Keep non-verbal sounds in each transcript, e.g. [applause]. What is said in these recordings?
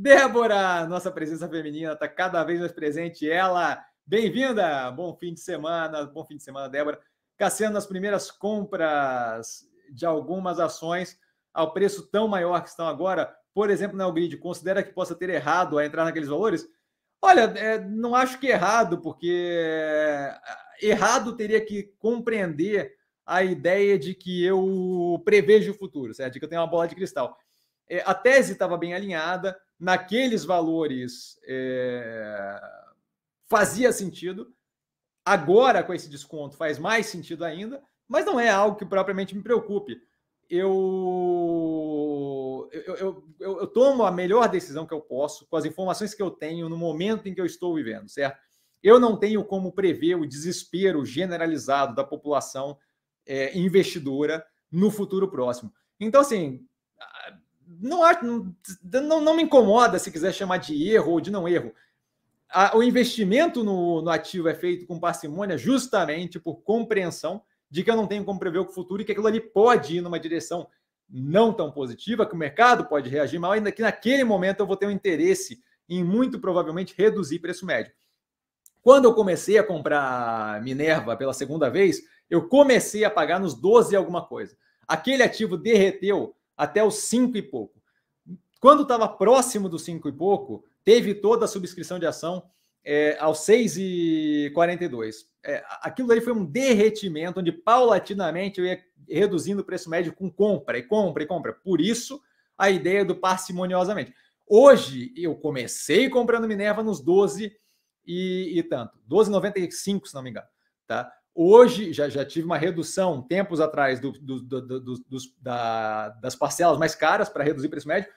Débora, nossa presença feminina está cada vez mais presente. Ela, bem-vinda! Bom fim de semana, bom fim de semana, Débora. Cassiano, nas primeiras compras de algumas ações ao preço tão maior que estão agora, por exemplo, na Grid, considera que possa ter errado a entrar naqueles valores? Olha, é, não acho que é errado, porque é, errado teria que compreender a ideia de que eu prevejo o futuro, certo? De que eu tenho uma bola de cristal é, a tese estava bem alinhada, naqueles valores é, fazia sentido, agora com esse desconto faz mais sentido ainda, mas não é algo que propriamente me preocupe. Eu, eu, eu, eu, tomo a melhor decisão que eu posso com as informações que eu tenho no momento em que eu estou vivendo, certo? Eu não tenho como prever o desespero generalizado da população é, investidora no futuro próximo. Então, assim, não, acho, não, não me incomoda se quiser chamar de erro ou de não erro. A, o investimento no, no ativo é feito com parcimônia justamente por compreensão de que eu não tenho como prever o futuro e que aquilo ali pode ir numa direção não tão positiva, que o mercado pode reagir mal, ainda que naquele momento eu vou ter um interesse em muito provavelmente reduzir preço médio. Quando eu comecei a comprar Minerva pela segunda vez, eu comecei a pagar nos 12 alguma coisa. Aquele ativo derreteu até os 5 e pouco. Quando estava próximo dos 5 e pouco, teve toda a subscrição de ação é, aos 6,42. É, aquilo ali foi um derretimento, onde paulatinamente eu ia reduzindo o preço médio com compra e compra e compra. Por isso, a ideia do parcimoniosamente. Hoje, eu comecei comprando Minerva nos 12 e, e tanto. 12,95, se não me engano. Tá? Hoje já, já tive uma redução, tempos atrás, do, do, do, dos, da, das parcelas mais caras para reduzir o preço médio.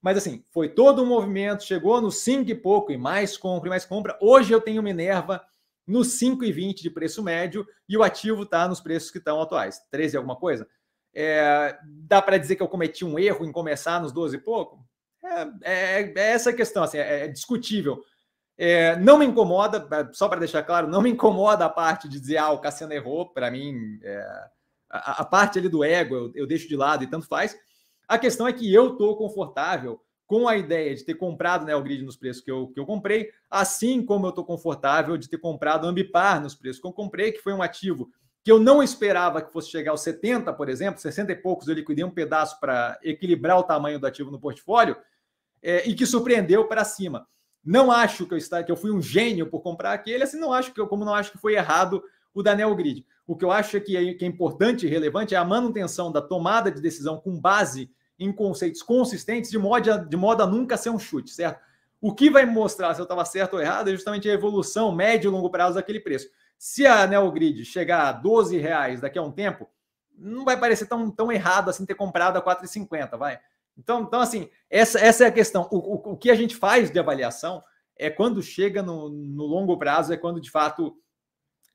Mas assim, foi todo um movimento, chegou no 5 e pouco, e mais compra, e mais compra. Hoje eu tenho Minerva no 5,20 de preço médio e o ativo está nos preços que estão atuais, 13 alguma coisa. É, dá para dizer que eu cometi um erro em começar nos 12 e pouco? É, é, é essa a questão, assim, é, é discutível. É, não me incomoda, só para deixar claro, não me incomoda a parte de dizer, ah, o Cassiano errou, para mim, é, a, a, parte ali do ego eu, eu, deixo de lado e tanto faz. A questão é que eu estou confortável com a ideia de ter comprado né, o grid nos preços que eu, que eu comprei, assim como eu estou confortável de ter comprado o Ambipar nos preços que eu comprei, que foi um ativo que eu não esperava que fosse chegar aos 70, por exemplo, 60 e poucos eu liquidei um pedaço para equilibrar o tamanho do ativo no portfólio, é, e que surpreendeu para cima. Não acho que eu, está, que eu fui um gênio por comprar aquele, assim, não acho que eu, como não acho que foi errado o da Grid. O que eu acho é que, é, que é importante e relevante é a manutenção da tomada de decisão com base em conceitos consistentes, de modo a, de modo a nunca ser um chute, certo? O que vai mostrar se eu estava certo ou errado é justamente a evolução médio e longo prazo daquele preço. Se a Neogrid Grid chegar a 12 reais daqui a um tempo, não vai parecer tão, tão errado assim ter comprado a 4,50, vai. Então, então assim, essa, essa é a questão. O, o, o que a gente faz de avaliação é quando chega no, no longo prazo, é quando de fato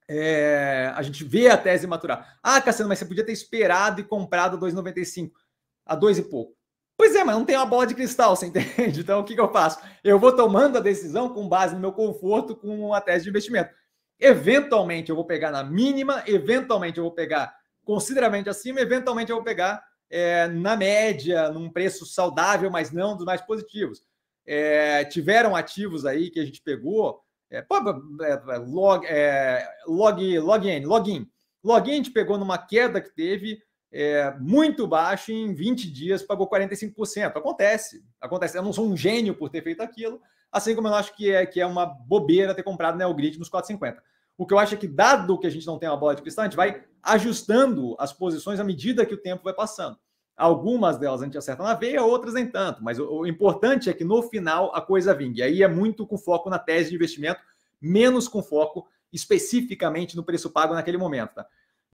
é, a gente vê a tese maturar. Ah, Cassiano, mas você podia ter esperado e comprado a 2,95, a 2 e pouco. Pois é, mas não tem uma bola de cristal, você [laughs] entende? Então o que, que eu faço? Eu vou tomando a decisão com base no meu conforto com a tese de investimento. Eventualmente eu vou pegar na mínima, eventualmente eu vou pegar consideravelmente acima, eventualmente eu vou pegar é, na média, num preço saudável, mas não dos mais positivos. É, tiveram ativos aí que a gente pegou. É, é, é log, é, log, login, login. Login a gente pegou numa queda que teve muito baixo em 20 dias, pagou 45%. Acontece, acontece. Eu não sou um gênio por ter feito aquilo, assim como eu acho que é, que é uma bobeira ter comprado né, o grid nos 450. O que eu acho é que, dado que a gente não tem uma bola de cristal, a gente vai ajustando as posições à medida que o tempo vai passando. Algumas delas a gente acerta na veia, outras nem tanto. Mas o, o importante é que no final a coisa vingue. E aí é muito com foco na tese de investimento, menos com foco especificamente no preço pago naquele momento. Tá?